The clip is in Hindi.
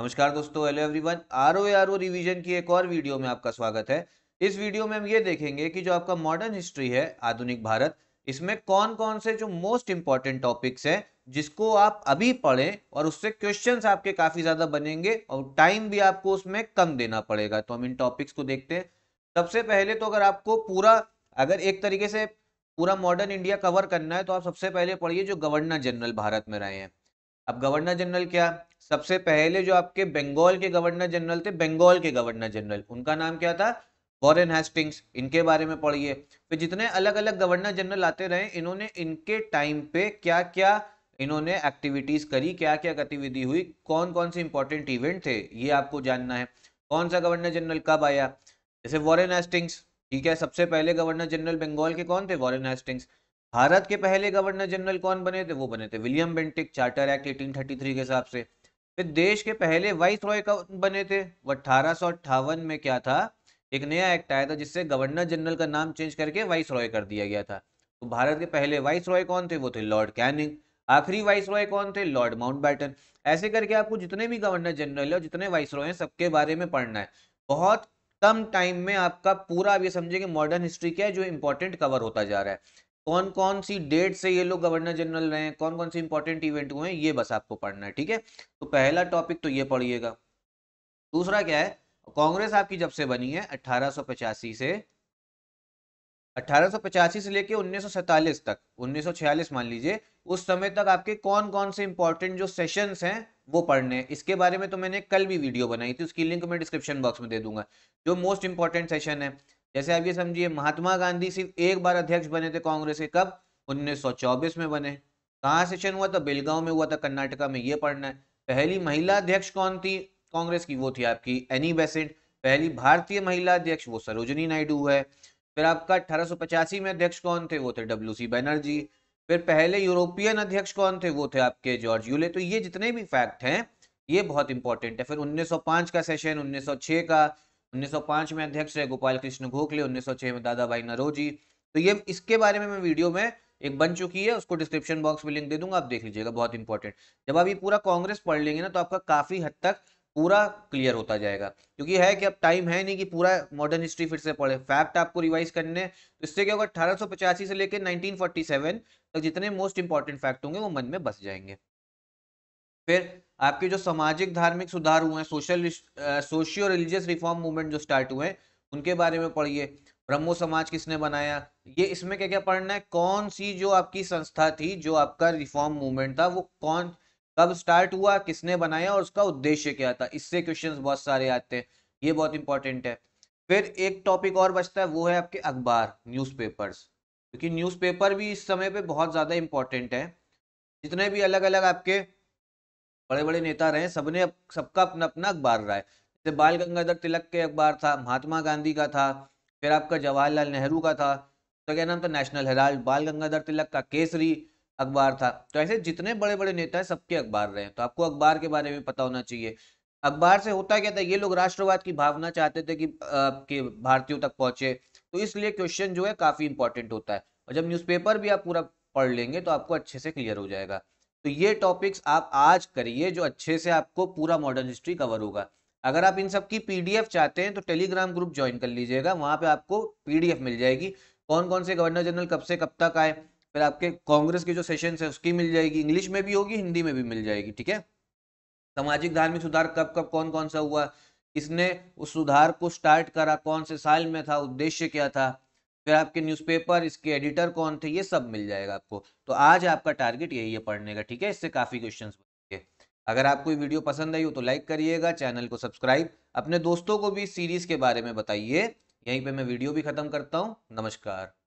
नमस्कार दोस्तों hello everyone R O R O revision की एक और वीडियो में आपका स्वागत है इस वीडियो में हम ये देखेंगे कि जो आपका मॉडर्न हिस्ट्री है आधुनिक भारत इसमें कौन कौन से जो मोस्ट इंपॉर्टेंट टॉपिक्स हैं जिसको आप अभी पढ़ें और उससे क्वेश्चन आपके काफी ज्यादा बनेंगे और टाइम भी आपको उसमें कम देना पड़ेगा तो हम इन टॉपिक्स को देखते हैं सबसे पहले तो अगर आपको पूरा अगर एक तरीके से पूरा मॉडर्न इंडिया कवर करना है तो आप सबसे पहले पढ़िए जो गवर्नर जनरल भारत में रहे हैं अब गवर्नर जनरल क्या सबसे पहले जो आपके बंगाल के गवर्नर जनरल थे बंगाल के गवर्नर जनरल उनका नाम क्या था वॉरेन हेस्टिंग्स इनके बारे में पढ़िए फिर जितने अलग अलग गवर्नर जनरल आते रहे इन्होंने इनके टाइम पे क्या क्या इन्होंने एक्टिविटीज करी क्या क्या गतिविधि हुई कौन कौन से इंपॉर्टेंट इवेंट थे ये आपको जानना है कौन सा गवर्नर जनरल कब आया जैसे वॉरेन हेस्टिंग्स ठीक है सबसे पहले गवर्नर जनरल बंगाल के कौन थे वॉरेन हेस्टिंग्स भारत के पहले गवर्नर जनरल कौन बने थे वो बने थे William Bentinck Charter Act eighteen thirty three के हिसाब से फिर देश के पहले वाइस रॉय कौन बने थे वो अठारह में क्या था एक नया एक्ट आया था जिससे गवर्नर जनरल का नाम चेंज करके वाइस रॉय कर दिया गया था तो भारत के पहले वाइस रॉय कौन थे वो थे लॉर्ड कैनिंग आखिरी वाइस रॉय कौन थे लॉर्ड माउंट ऐसे करके आपको जितने भी गवर्नर जनरल है जितने वाइस रॉय है सबके बारे में पढ़ना है बहुत कम टाइम में आपका पूरा आप ये समझे कि मॉडर्न हिस्ट्री क्या है जो इंपॉर्टेंट कवर होता जा रहा है कौन कौन सी डेट से ये लोग गवर्नर जनरल रहे हैं कौन कौन से इंपॉर्टेंट इवेंट हुए हैं ये बस आपको पढ़ना है ठीक है तो पहला टॉपिक तो ये पढ़िएगा दूसरा क्या है कांग्रेस आपकी जब से बनी है अठारह से अठारह से लेके उन्नीस तक 1946 मान लीजिए उस समय तक आपके कौन कौन से इंपॉर्टेंट जो सेशंस हैं वो पढ़ने हैं इसके बारे में तो मैंने कल भी वीडियो बनाई थी उसकी लिंक मैं डिस्क्रिप्शन बॉक्स में दे दूंगा जो मोस्ट इंपॉर्टेंट सेशन है जैसे आप ये समझिए महात्मा गांधी सिर्फ एक बार अध्यक्ष बने थे कांग्रेस के कब 1924 में बने कहाँ सेशन हुआ था बेलगांव में हुआ था कर्नाटका में ये पढ़ना है पहली महिला अध्यक्ष कौन थी कांग्रेस की वो थी आपकी एनी बेसेंट पहली भारतीय महिला अध्यक्ष वो सरोजनी नायडू है फिर आपका अठारह में अध्यक्ष कौन थे वो थे डब्ल्यू बैनर्जी फिर पहले यूरोपियन अध्यक्ष कौन थे वो थे आपके जॉर्ज यूले तो ये जितने भी फैक्ट हैं ये बहुत इंपॉर्टेंट है फिर 1905 का सेशन 1906 का 1905 में अध्यक्ष रहे गोपाल कृष्ण गोखले 1906 में दादा भाई नरोजी तो ये इसके बारे में मैं वीडियो में एक बन चुकी है उसको डिस्क्रिप्शन बॉक्स में लिंक दे दूंगा आप देख लीजिएगा बहुत इंपॉर्टेंट जब आप ये पूरा कांग्रेस पढ़ लेंगे ना तो आपका काफी हद तक पूरा क्लियर होता जाएगा क्योंकि है कि अब टाइम है नहीं कि पूरा मॉडर्न हिस्ट्री फिर से पढ़े फैक्ट आपको रिवाइज करने तो इससे क्या होगा अठारह से लेकर नाइनटीन तक जितने मोस्ट इंपॉर्टेंट फैक्ट होंगे वो मन में बस जाएंगे फिर आपके जो सामाजिक धार्मिक सुधार हुए हैं social socio religious reform movement जो स्टार्ट हुए हैं उनके बारे में पढ़िए ब्रह्मो समाज किसने बनाया ये इसमें क्या क्या पढ़ना है कौन सी जो आपकी संस्था थी जो आपका रिफॉर्म मूवमेंट था वो कौन कब स्टार्ट हुआ किसने बनाया और उसका उद्देश्य क्या था इससे क्वेश्चंस बहुत सारे आते हैं ये बहुत इंपॉर्टेंट है फिर एक टॉपिक और बचता है वो है आपके अखबार न्यूज़पेपर्स क्योंकि न्यूज़पेपर भी इस समय पे बहुत ज़्यादा इम्पॉर्टेंट है जितने भी अलग अलग आपके बड़े बड़े नेता रहे सबने सबका अपना अपना अखबार रहा है जैसे बाल गंगाधर तिलक के अखबार था महात्मा गांधी का था फिर आपका जवाहरलाल नेहरू का था तो क्या नाम था नेशनल हेराल्ड बाल गंगाधर तिलक का केसरी अखबार था तो ऐसे जितने बड़े बड़े नेता है सबके अखबार रहे तो आपको अखबार के बारे में पता होना चाहिए अखबार से होता क्या था ये लोग राष्ट्रवाद की भावना चाहते थे कि आपके भारतीयों तक पहुंचे तो इसलिए क्वेश्चन जो है काफी इंपॉर्टेंट होता है और जब न्यूज़पेपर भी आप पूरा पढ़ लेंगे तो आपको अच्छे से क्लियर हो जाएगा तो ये टॉपिक्स आप आज करिए जो अच्छे से आपको पूरा मॉडर्न हिस्ट्री कवर होगा अगर आप इन सब की पीडीएफ चाहते हैं तो टेलीग्राम ग्रुप ज्वाइन कर लीजिएगा वहां पे आपको पीडीएफ मिल जाएगी कौन कौन से गवर्नर जनरल कब से कब तक आए फिर आपके कांग्रेस के जो सेशन है उसकी मिल जाएगी इंग्लिश में भी होगी हिंदी में भी मिल जाएगी ठीक है सामाजिक धार्मिक सुधार कब कब कौन कौन सा हुआ किसने उस सुधार को स्टार्ट करा कौन से साल में था उद्देश्य क्या था फिर आपके न्यूज़पेपर इसके एडिटर कौन थे ये सब मिल जाएगा आपको तो आज आपका टारगेट यही है पढ़ने का ठीक है इससे काफ़ी क्वेश्चन बनेंगे अगर आपको ये वीडियो पसंद आई हो तो लाइक करिएगा चैनल को सब्सक्राइब अपने दोस्तों को भी सीरीज़ के बारे में बताइए यहीं पर मैं वीडियो भी ख़त्म करता हूँ नमस्कार